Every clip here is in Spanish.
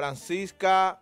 Francisca,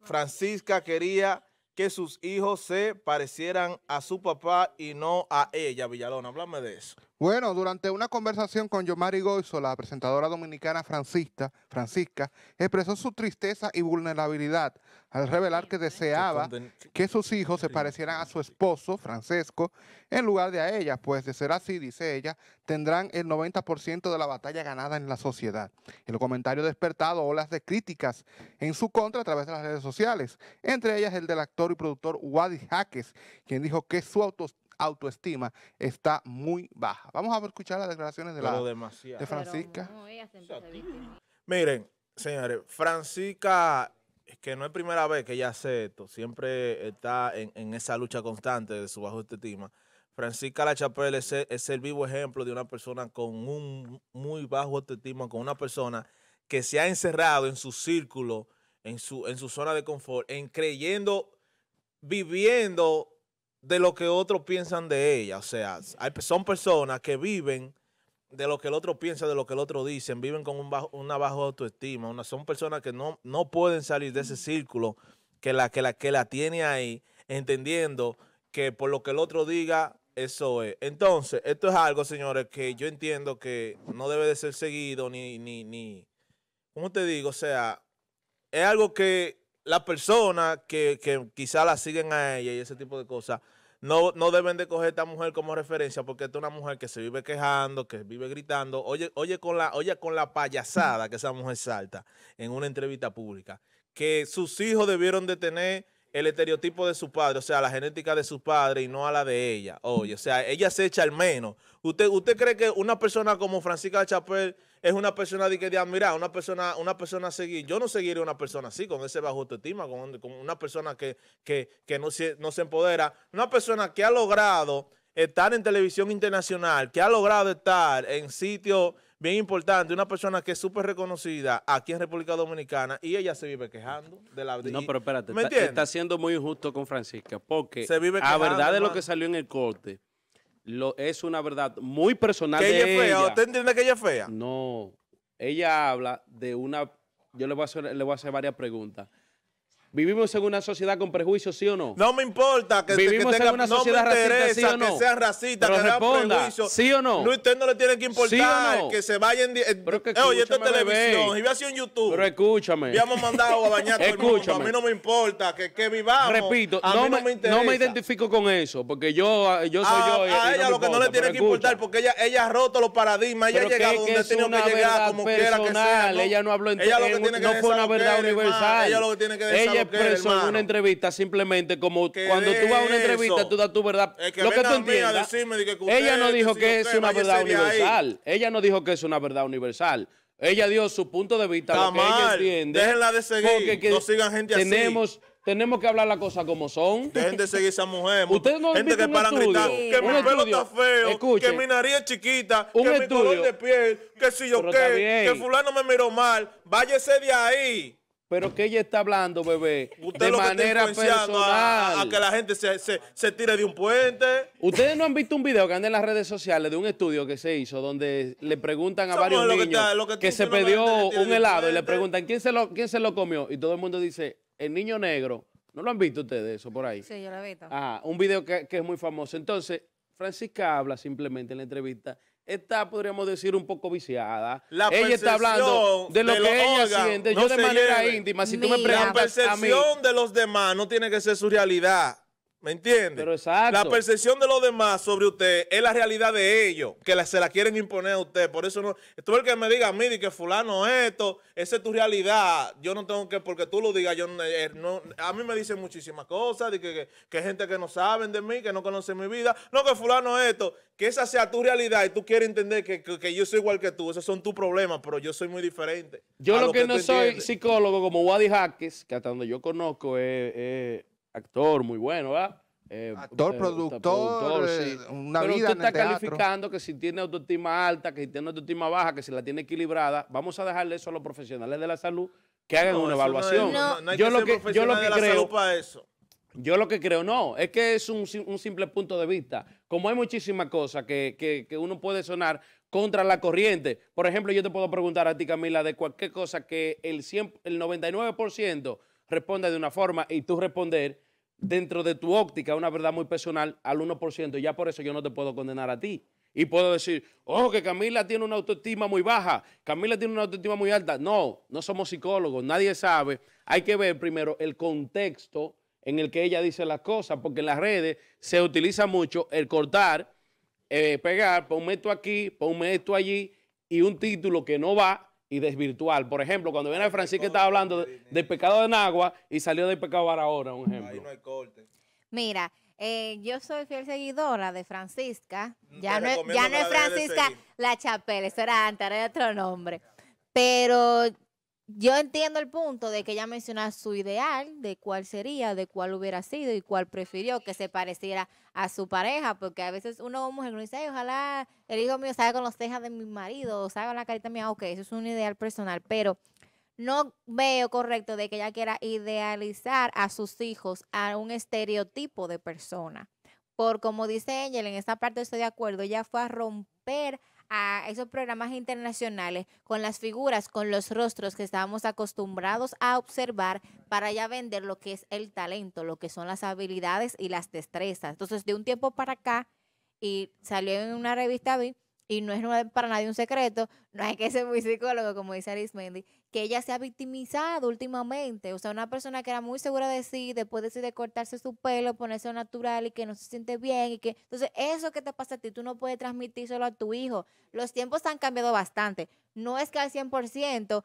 Francisca quería que sus hijos se parecieran a su papá y no a ella, Villalona. Háblame de eso. Bueno, durante una conversación con Yomari Goizo, la presentadora dominicana Francisca, Francisca expresó su tristeza y vulnerabilidad al revelar que deseaba que sus hijos se parecieran a su esposo, Francesco, en lugar de a ella, pues de ser así, dice ella, tendrán el 90% de la batalla ganada en la sociedad. El comentario despertado olas de críticas en su contra a través de las redes sociales, entre ellas el del actor y productor Wadi Jaques, quien dijo que su autoestima, autoestima está muy baja. Vamos a escuchar las declaraciones de, la, de Francisca. Miren, señores, Francisca es que no es primera vez que ella hace esto, siempre está en, esa lucha constante de su bajo autoestima. Francisca La Chapelle es, el vivo ejemplo de una persona con un muy bajo autoestima, con una persona que se ha encerrado en su círculo, en su, en su zona de confort, en creyendo, viviendo de lo que otros piensan de ella. O sea, son personas que viven de lo que el otro piensa, de lo que el otro dice, viven con un bajo, una baja autoestima. son personas que no, no pueden salir de ese círculo que la, que, la, que la tiene ahí, entendiendo que por lo que el otro diga, eso es. Entonces, esto es algo, señores, que yo entiendo que no debe de ser seguido ni, ni, ni, ¿cómo te digo? O sea, es algo que las personas que, que quizá la siguen a ella y ese tipo de cosas, no, no deben de coger a esta mujer como referencia porque esta es una mujer que se vive quejando, que vive gritando. Oye, oye, con la, oye con la payasada que esa mujer salta en una entrevista pública. Que sus hijos debieron de tener el estereotipo de su padre, o sea, la genética de su padre y no a la de ella. Oye, o sea, ella se echa al menos. ¿Usted, usted cree que una persona como Francisca Chapel es una persona de que de una persona, una persona a seguir? Yo no seguiría una persona así, con ese bajo autoestima, con, una persona que, que, no, se, no se empodera. Una persona que ha logrado estar en televisión internacional, que ha logrado estar en sitios bien importante, una persona que es súper reconocida aquí en República Dominicana y ella se vive quejando de la... No, pero espérate, está, siendo muy injusto con Francisca porque la verdad de lo que salió en el corte, es una verdad muy personal de ella es fea? ¿Usted entiende que ella es fea? No, ella habla de una... Yo le le voy a hacer varias preguntas ¿Vivimos en una sociedad con prejuicios, sí o no? No me importa que, Vivimos que tenga, en una sociedad no me interesa racista, ¿sí o no? que sean racista que sean prejuicios. ¿sí o no? No, usted no le tiene que importar que se vayan... Eh, pero que oye, esto es televisión, y voy a hacer en YouTube. Pero escúchame. hemos mandado a bañar escúchame. Mundo. A mí no me importa, que, que vivamos. Repito, a mí no, me, interesa. no me identifico con eso, porque yo, eh, yo soy yo. Eh, y, a ella lo que no le tiene que importar, porque ella, ella ha roto los paradigmas, ella ha llegado donde tenía que llegar, como quiera que sea. Ella no habló en Ella No fue una verdad universal. Ella lo que tiene que decir expreso en una entrevista simplemente como cuando tú vas a una entrevista, tú das tu verdad. lo que tú entiendes ella no dijo que, es una verdad universal. Ella no dijo que es una verdad universal. Ella dio su punto de vista, lo que ella entiende. Déjenla de seguir. no sigan gente tenemos, así. Tenemos que hablar las cosas como son. Dejen de seguir esa mujer. Ustedes no Gente que paran que mi pelo está feo, que mi nariz es chiquita, que mi color de piel, que si yo qué, que fulano me miró mal. Váyese de ahí pero que ella está hablando, bebé, de manera personal. A, que la gente se, tire de un puente. Ustedes no han visto un video que anda en las redes sociales de un estudio que se hizo donde le preguntan a varios niños que, se pidió un helado y le preguntan ¿quién se, lo, quién se lo comió y todo el mundo dice el niño negro. ¿No lo han visto ustedes eso por ahí? Sí, yo lo he visto. Ah, un video que, que es muy famoso. Entonces, Francisca habla simplemente en la entrevista está, podríamos decir, un poco viciada. ella está hablando de lo que ella siente, yo de manera íntima. Si tú me preguntas La percepción de los demás no tiene que ser su realidad. ¿Me entiende? Pero exacto. La percepción de los demás sobre usted es la realidad de ellos, que se la quieren imponer a usted. Por eso no. Tú el que me diga a mí que fulano esto, esa es tu realidad. Yo no tengo que, porque tú lo digas, yo eh, no. A mí me dicen muchísimas cosas, de que, que, gente que no saben de mí, que no conocen mi vida. No, que fulano esto, que esa sea tu realidad y tú quieres entender que, yo soy igual que tú. Esos son tus problemas, pero yo soy muy diferente. Yo lo, que, no soy psicólogo como Wadi Jaques, que hasta donde yo conozco es actor muy bueno, ¿verdad? Eh, actor, eh, productor, productor el eh, una Pero usted está calificando que si tiene autoestima alta, que si tiene autoestima baja, que si la tiene equilibrada, vamos a dejarle eso a los profesionales de la salud que hagan una evaluación. No, no, lo que, yo lo eso. Yo lo que creo, no, es que es un, simple punto de vista. Como hay muchísimas cosas que, que, que uno puede sonar contra la corriente. Por ejemplo, yo te puedo preguntar a ti, Camila, de cualquier cosa que el, el 99% responda de una forma y tú responder dentro de tu óptica, una verdad muy personal, al 1%. Ya por eso yo no te puedo condenar a ti. Y puedo decir, oh, que Camila tiene una autoestima muy baja, Camila tiene una autoestima muy alta. No, no somos psicólogos, nadie sabe. Hay que ver primero el contexto en el que ella dice las cosas, porque en las redes se utiliza mucho el cortar, eh, pegar, ponme esto aquí, ponme esto allí, y un título que no va y desvirtual. Por ejemplo, cuando viene Francisca estaba hablando de, del pecado de agua y salió del pecado para ahora, un ejemplo. Mira, eh, yo soy fiel seguidora de Francisca. Mm, ya, no, ya no, es Francisca La Chapela, eso era antes, era otro nombre. Pero yo entiendo el punto de que ella menciona su ideal, de cuál sería, de cuál hubiera sido y cuál prefirió que se pareciera a su pareja, porque a veces uno como mujer dice, ojalá el hijo mío salga con los cejas de mi marido o salga con la carita mía, ok, eso es un ideal personal, pero no veo correcto de que ella quiera idealizar a sus hijos a un estereotipo de persona. Por como dice Angel, en esta parte estoy de acuerdo, ella fue a romper a esos programas internacionales con las figuras, con los rostros que estábamos acostumbrados a observar para ya vender lo que es el talento, lo que son las habilidades y las destrezas. Entonces, de un tiempo para acá, y salió en una revista, vi, y no es para nadie un secreto, no hay que ser muy psicólogo, como dice Alice Mendy, que ella se ha victimizado últimamente. O sea, una persona que era muy segura de sí, después decide cortarse su pelo, ponerse natural y que no se siente bien. y que Entonces, eso que te pasa a ti, tú no puedes transmitir solo a tu hijo. Los tiempos han cambiado bastante. No es que al 100%,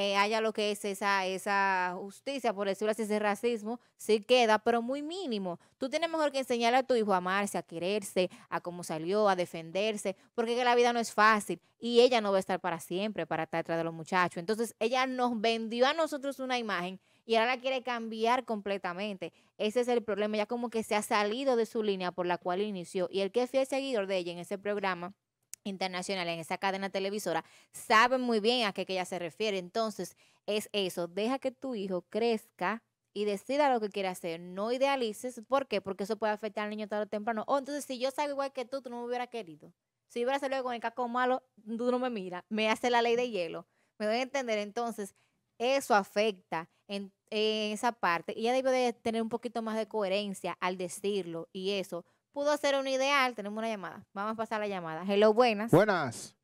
eh, haya lo que es esa, esa justicia, por decirlo así, ese racismo, sí queda, pero muy mínimo. Tú tienes mejor que enseñar a tu hijo a amarse, a quererse, a cómo salió, a defenderse, porque la vida no es fácil y ella no va a estar para siempre para estar detrás de los muchachos. Entonces, ella nos vendió a nosotros una imagen y ahora la quiere cambiar completamente. Ese es el problema, ya como que se ha salido de su línea por la cual inició. Y el que fue el seguidor de ella en ese programa, internacional en esa cadena televisora saben muy bien a qué que ella se refiere. Entonces, es eso, deja que tu hijo crezca y decida lo que quiere hacer, no idealices, ¿por qué? Porque eso puede afectar al niño tarde o temprano. O oh, entonces, si yo salgo igual que tú, tú no me hubieras querido. Si hubiera salido con el caco malo, tú no me mira me hace la ley de hielo. Me voy a entender, entonces, eso afecta en, esa parte. Y ella debe de tener un poquito más de coherencia al decirlo y eso, pudo ser un ideal. Tenemos una llamada. Vamos a pasar la llamada. Hello, buenas. Buenas.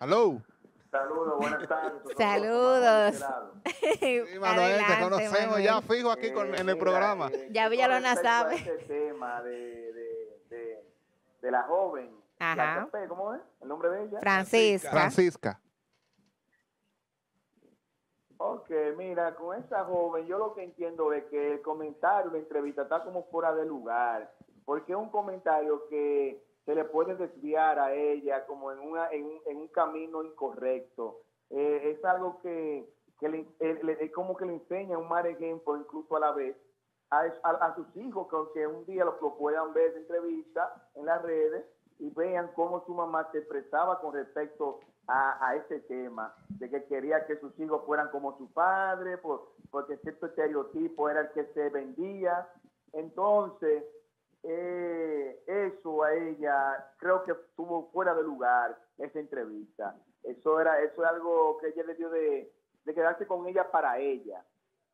Hello. Saludos, buenas tardes. Saludos. te conocemos ya fijo aquí en el programa. Eh, ya Villalona sabe. Este tema de, de la joven. Ajá. ¿Cómo es el nombre de ella? Francisca. Francisca. Ok, mira, con esa joven yo lo que entiendo es que el comentario, la entrevista está como fuera de lugar porque un comentario que se le puede desviar a ella como en, en, un, camino incorrecto. Eh, es algo que, le, eh, como que le enseña un mal ejemplo incluso a la vez a, sus hijos, que aunque un día los puedan ver de entrevista en las redes y vean cómo su mamá se expresaba con respecto a, a ese tema, de que quería que sus hijos fueran como su padre, porque cierto estereotipo era el que se vendía. Entonces, eh, eso a ella creo que estuvo fuera de lugar esa entrevista. Eso era eso es algo que ella le dio de, de quedarse con ella para ella.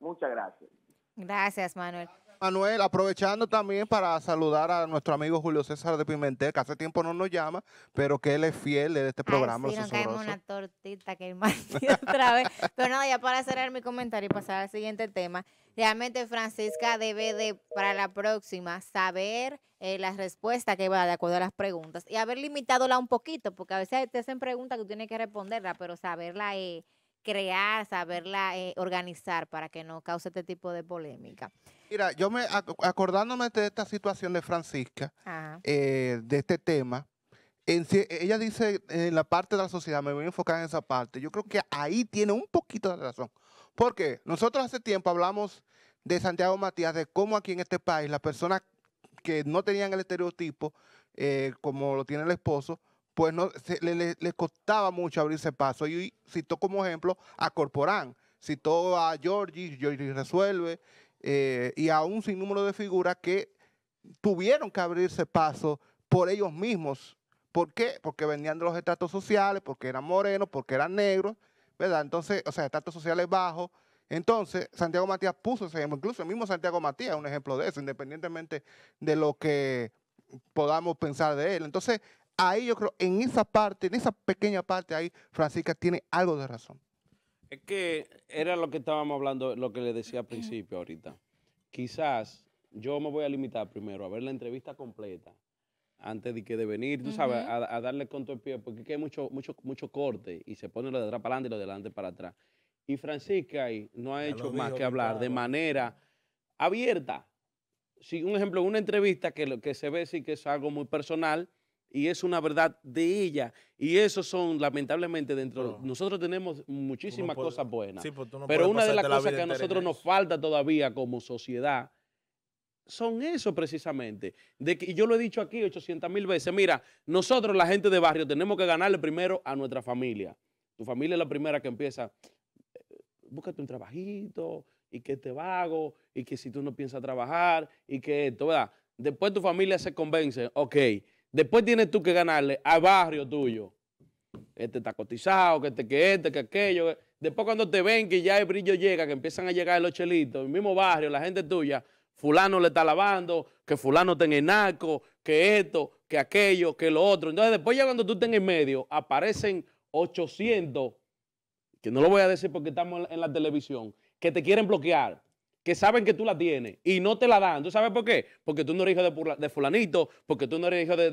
Muchas gracias. Gracias, Manuel. Manuel, aprovechando también para saludar a nuestro amigo Julio César de Pimentel, que hace tiempo no nos llama, pero que él es fiel de este programa. Ay, nos caemos una tortita que otra vez. Pero nada, ya para cerrar mi comentario y pasar al siguiente tema, realmente Francisca debe de, para la próxima, saber eh, las respuestas que va de acuerdo a las preguntas y haber limitadola un poquito, porque a veces te hacen preguntas que tú tienes que responderla, pero saberla... Eh, crear, saberla eh, organizar para que no cause este tipo de polémica. Mira, yo me acordándome de esta situación de Francisca, ah. eh, de este tema, ella dice en la parte de la sociedad, me voy a enfocar en esa parte. Yo creo que ahí tiene un poquito de razón. Porque nosotros hace tiempo hablamos de Santiago Matías, de cómo aquí en este país las personas que no tenían el estereotipo, eh, como lo tiene el esposo, pues no, costaba mucho abrirse paso. Y citó como ejemplo a Corporán, citó a Georgie, Georgie Resuelve, eh, y a un sinnúmero de figuras que tuvieron que abrirse paso por ellos mismos. ¿Por qué? Porque venían de los estratos sociales, porque eran morenos, porque eran negros, ¿verdad? Entonces, o sea, estratos sociales bajos. Entonces, Santiago Matías puso ese ejemplo. Incluso el mismo Santiago Matías es un ejemplo de eso, independientemente de lo que podamos pensar de él. Entonces, ahí yo creo, en esa parte, en esa pequeña parte ahí, Francisca tiene algo de razón. Es que era lo que estábamos hablando, lo que le decía al principio ahorita. Quizás yo me voy a limitar primero a ver la entrevista completa antes de que de venir, tú sabes, a, darle con todo el pie, porque hay mucho, mucho, mucho corte y se pone lo de atrás para adelante y lo de adelante para atrás. Y Francisca ahí no ha hecho más que hablar de manera abierta. Si un ejemplo, una entrevista que, que se ve sí que es algo muy personal, y es una verdad de ella. Y eso son, lamentablemente, dentro. Nosotros tenemos muchísimas cosas buenas. Pues, pero una de las cosas que a nosotros nos falta todavía como sociedad son eso precisamente. De y yo lo he dicho aquí 800 mil veces. Mira, nosotros, la gente de barrio, tenemos que ganarle primero a nuestra familia. Tu familia es la primera que empieza. Eh, búscate un trabajito, y que te vago, y que si tú no piensas trabajar, y que esto, ¿verdad? Después tu familia se convence, ok Después tienes tú que ganarle al barrio tuyo. Este está cotizado, que este, que este, que aquello. Después cuando te ven que ya el brillo llega, que empiezan a llegar los chelitos, el mismo barrio, la gente tuya, fulano le está lavando, que fulano tenga el narco, que esto, que aquello, que lo otro. Entonces después ya cuando tú estés en el medio, aparecen 800, que no lo voy a decir porque estamos en la televisión, que te quieren bloquear que saben que tú la tienes y no te la dan. ¿Tú sabes por qué? Porque tú no eres hijo de, fulanito, porque tú no eres hijo de,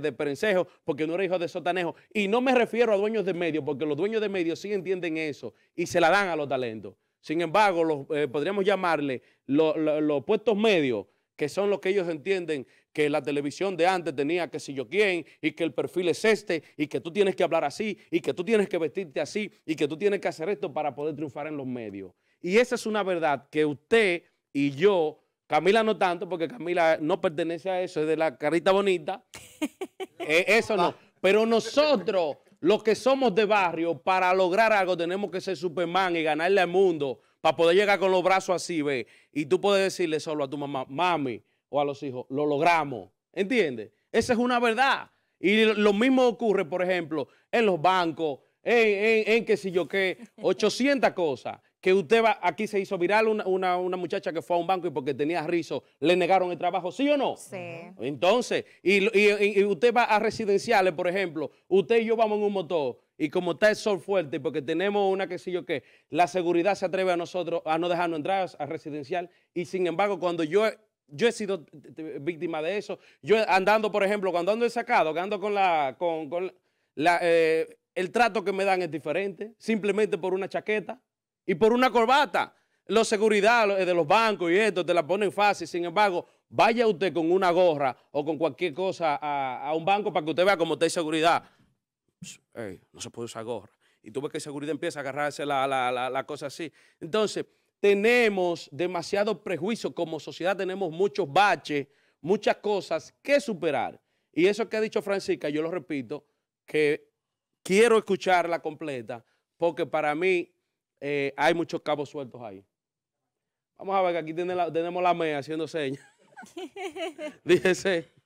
de, perencejo, porque no eres hijo de sotanejo. Y no me refiero a dueños de medios, porque los dueños de medios sí entienden eso y se la dan a los talentos. Sin embargo, los, eh, podríamos llamarle los, puestos medios, que son los que ellos entienden que la televisión de antes tenía que si yo quién, y que el perfil es este, y que tú tienes que hablar así, y que tú tienes que vestirte así, y que tú tienes que hacer esto para poder triunfar en los medios. Y esa es una verdad que usted y yo, Camila no tanto, porque Camila no pertenece a eso, es de la carita bonita. Eh, eso no. Pero nosotros, los que somos de barrio, para lograr algo tenemos que ser Superman y ganarle al mundo para poder llegar con los brazos así, ve. Y tú puedes decirle solo a tu mamá, mami, o a los hijos, lo logramos. ¿Entiendes? Esa es una verdad. Y lo mismo ocurre, por ejemplo, en los bancos, en, en, en qué sé yo qué, 800 cosas que usted va, aquí se hizo viral una, muchacha que fue a un banco y porque tenía rizo le negaron el trabajo, ¿sí o no? Sí. Entonces, y, usted va a residenciales, por ejemplo, usted y yo vamos en un motor y como está el sol fuerte, porque tenemos una que sé yo qué, la seguridad se atreve a nosotros a no dejarnos entrar a residencial y sin embargo cuando yo... Yo he sido víctima de eso. Yo andando, por ejemplo, cuando ando sacado, que ando con la, con, con la, eh, el trato que me dan es diferente, simplemente por una chaqueta. Y por una corbata, La seguridad eh, de los bancos y esto te la ponen fácil. Sin embargo, vaya usted con una gorra o con cualquier cosa a, un banco para que usted vea cómo está seguridad. no se puede usar gorra. Y tú ves que seguridad empieza a agarrarse la, la cosa así. Entonces, tenemos demasiado prejuicio como sociedad, tenemos muchos baches, muchas cosas que superar. Y eso que ha dicho Francisca, yo lo repito, que quiero escucharla completa, porque para mí eh, hay muchos cabos sueltos ahí. Vamos a ver que aquí tenemos la, tenemos MEA haciendo señas. Dígese.